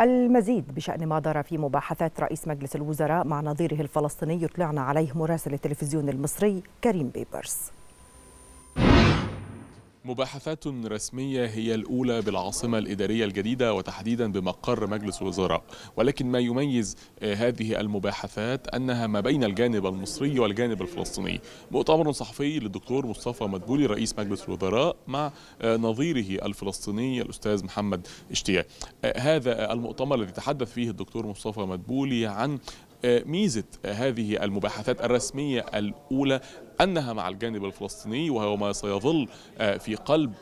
المزيد بشأن ما دار في مباحثات رئيس مجلس الوزراء مع نظيره الفلسطيني يطلعنا عليه مراسل التلفزيون المصري كريم بيبرس مباحثات رسمية هي الأولى بالعاصمة الإدارية الجديدة وتحديدا بمقر مجلس الوزراء ولكن ما يميز آه، هذه المباحثات أنها ما بين الجانب المصري والجانب الفلسطيني مؤتمر صحفي للدكتور مصطفى مدبولي رئيس مجلس الوزراء مع آه، نظيره الفلسطيني الأستاذ محمد اشتياق آه، هذا المؤتمر الذي تحدث فيه الدكتور مصطفى مدبولي عن آه، ميزة آه، هذه المباحثات الرسمية الأولى أنها مع الجانب الفلسطيني وهو ما سيظل آه، في قلب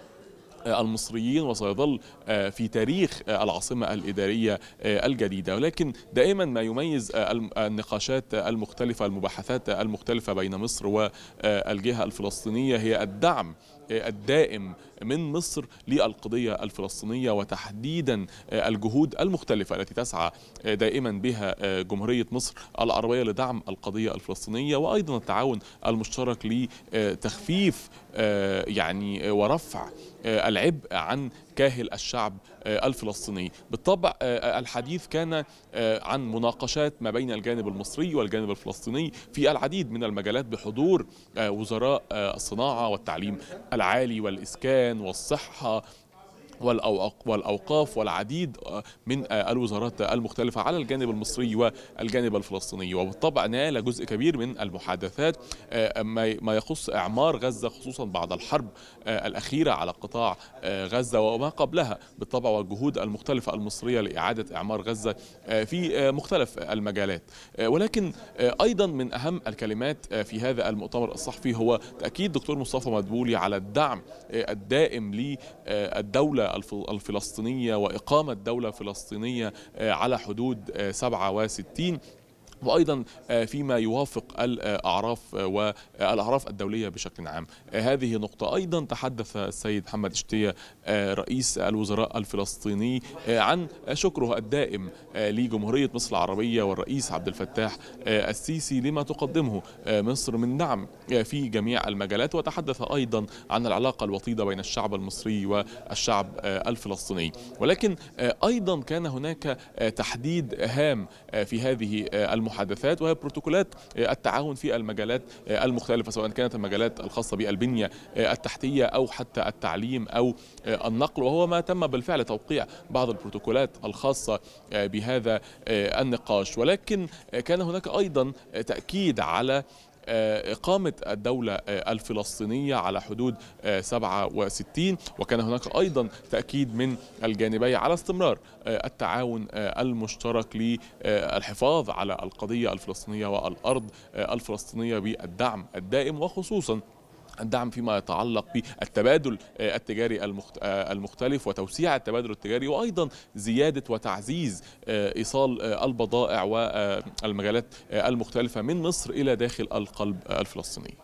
آه، المصريين وسيظل آه، في تاريخ آه، العاصمة الإدارية الجديدة ولكن دائما ما يميز النقاشات المختلفة المباحثات المختلفة بين مصر والجهة الفلسطينية هي الدعم الدائم من مصر للقضية الفلسطينية وتحديدا الجهود المختلفة التي تسعى دائما بها جمهورية مصر العربية لدعم القضية الفلسطينية وأيضا التعاون المشترك لتخفيف آه، يعني آه، ورفع آه، العبء عن كاهل الشعب الفلسطيني بالطبع الحديث كان عن مناقشات ما بين الجانب المصري والجانب الفلسطيني في العديد من المجالات بحضور وزراء الصناعة والتعليم العالي والإسكان والصحة والأوقاف والعديد آه، من آه، الوزارات المختلفة على الجانب المصري والجانب الفلسطيني وبالطبع نال جزء كبير من المحادثات آه، ما يخص إعمار غزة خصوصا بعد الحرب الأخيرة على قطاع غزة وما قبلها بالطبع والجهود المختلفة المصرية لإعادة إعمار غزة في مختلف المجالات ولكن أيضا من أهم الكلمات في هذا المؤتمر الصحفي هو تأكيد دكتور مصطفى مدبولي على الدعم الدائم للدولة الفلسطينية وإقامة دولة فلسطينية آه، على حدود 67 آه، وايضا آه، فيما يوافق الاعراف آه، والاعراف الدوليه بشكل عام آه، هذه نقطه ايضا تحدث السيد محمد اشتيه رئيس الوزراء الفلسطيني عن شكره الدائم لجمهوريه مصر العربيه والرئيس عبد الفتاح السيسي لما تقدمه مصر من دعم في جميع المجالات وتحدث ايضا عن العلاقه الوطيده بين الشعب المصري والشعب الفلسطيني ولكن ايضا كان هناك تحديد هام في هذه المحاضره المحادثات وهي بروتوكولات آه، التعاون في المجالات آه، المختلفة سواء كانت المجالات الخاصة بالبنية آه، التحتية أو حتى التعليم أو النقل وهو ما تم بالفعل توقيع بعض البروتوكولات الخاصة بهذا النقاش ولكن كان هناك أيضا تأكيد على آه، إقامة الدولة آه، الفلسطينية على حدود 67 آه، وكان هناك أيضا تأكيد من الجانبين على استمرار التعاون المشترك للحفاظ على القضية الفلسطينية والأرض الفلسطينية بالدعم الدائم وخصوصا الدعم فيما يتعلق بالتبادل آه، التجاري آه، المختلف وتوسيع التبادل التجاري وايضا زياده وتعزيز آه، ايصال البضائع والمجالات المختلفه من مصر الى داخل القلب الفلسطيني